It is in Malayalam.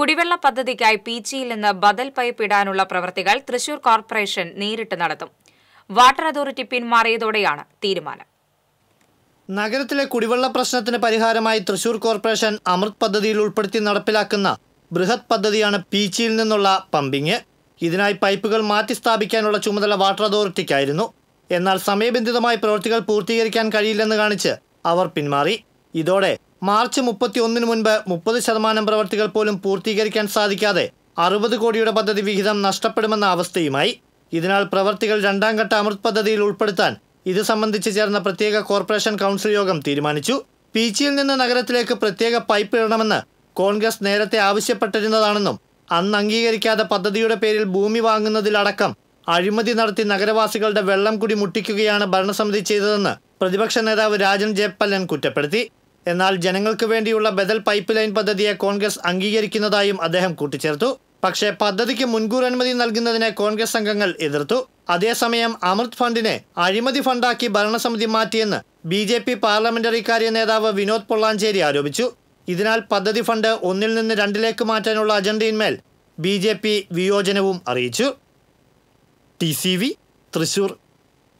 കുടിവെള്ള പദ്ധതിക്കായി പീച്ചിയിൽ നിന്ന് ബദൽ പൈപ്പ് ഇടാനുള്ള പ്രവൃത്തികൾ തൃശൂർ കോർപ്പറേഷൻ നേരിട്ട് നടത്തും വാട്ടർ അതോറിറ്റി പിന്മാറിയതോടെയാണ് തീരുമാനം നഗരത്തിലെ കുടിവെള്ള പ്രശ്നത്തിന് പരിഹാരമായി തൃശൂർ കോർപ്പറേഷൻ അമൃത് പദ്ധതിയിൽ ഉൾപ്പെടുത്തി നടപ്പിലാക്കുന്ന ബൃഹത് പദ്ധതിയാണ് പീച്ചിയിൽ നിന്നുള്ള പമ്പിങ് ഇതിനായി പൈപ്പുകൾ മാറ്റി സ്ഥാപിക്കാനുള്ള ചുമതല വാട്ടർ അതോറിറ്റിക്കായിരുന്നു എന്നാൽ സമയബന്ധിതമായി പ്രവൃത്തികൾ പൂർത്തീകരിക്കാൻ കഴിയില്ലെന്ന് കാണിച്ച് അവർ പിന്മാറി ഇതോടെ മാർച്ച് മുപ്പത്തിയൊന്നിന് മുൻപ് മുപ്പത് ശതമാനം പ്രവർത്തികൾ പോലും പൂർത്തീകരിക്കാൻ സാധിക്കാതെ അറുപത് കോടിയുടെ പദ്ധതി വിഹിതം നഷ്ടപ്പെടുമെന്ന അവസ്ഥയുമായി ഇതിനാൽ പ്രവർത്തികൾ രണ്ടാം ഘട്ട അമൃത് പദ്ധതിയിൽ ഉൾപ്പെടുത്താൻ ഇത് സംബന്ധിച്ച് ചേർന്ന പ്രത്യേക കോർപ്പറേഷൻ കൗൺസിൽ യോഗം തീരുമാനിച്ചു പീച്ചിയിൽ നിന്ന് നഗരത്തിലേക്ക് പ്രത്യേക പൈപ്പ് ഇടണമെന്ന് കോൺഗ്രസ് നേരത്തെ ആവശ്യപ്പെട്ടിരുന്നതാണെന്നും അന്ന് അംഗീകരിക്കാതെ പദ്ധതിയുടെ പേരിൽ ഭൂമി വാങ്ങുന്നതിലടക്കം അഴിമതി നടത്തി നഗരവാസികളുടെ വെള്ളം കുടി മുട്ടിക്കുകയാണ് ഭരണസമിതി ചെയ്തതെന്ന് പ്രതിപക്ഷ നേതാവ് രാജൻ ജയപ്പല്ലൻ കുറ്റപ്പെടുത്തി എന്നാൽ ജനങ്ങൾക്ക് വേണ്ടിയുള്ള ബദൽ പൈപ്പ് ലൈൻ പദ്ധതിയെ കോൺഗ്രസ് അംഗീകരിക്കുന്നതായും അദ്ദേഹം കൂട്ടിച്ചേർത്തു പക്ഷേ പദ്ധതിക്ക് മുൻകൂർ അനുമതി നൽകുന്നതിനെ കോൺഗ്രസ് അംഗങ്ങൾ എതിർത്തു അതേസമയം അമൃത് ഫണ്ടിനെ അഴിമതി ഫണ്ടാക്കി ഭരണസമിതി മാറ്റിയെന്ന് ബി ജെ പി പാർലമെന്ററി കാര്യ നേതാവ് വിനോദ് പൊള്ളാഞ്ചേരി ആരോപിച്ചു ഇതിനാൽ പദ്ധതി ഫണ്ട് ഒന്നിൽ നിന്ന് രണ്ടിലേക്ക് മാറ്റാനുള്ള അജണ്ടയിന്മേൽ ബി ജെ പി വിയോജനവും അറിയിച്ചു ടി സി വി തൃശൂർ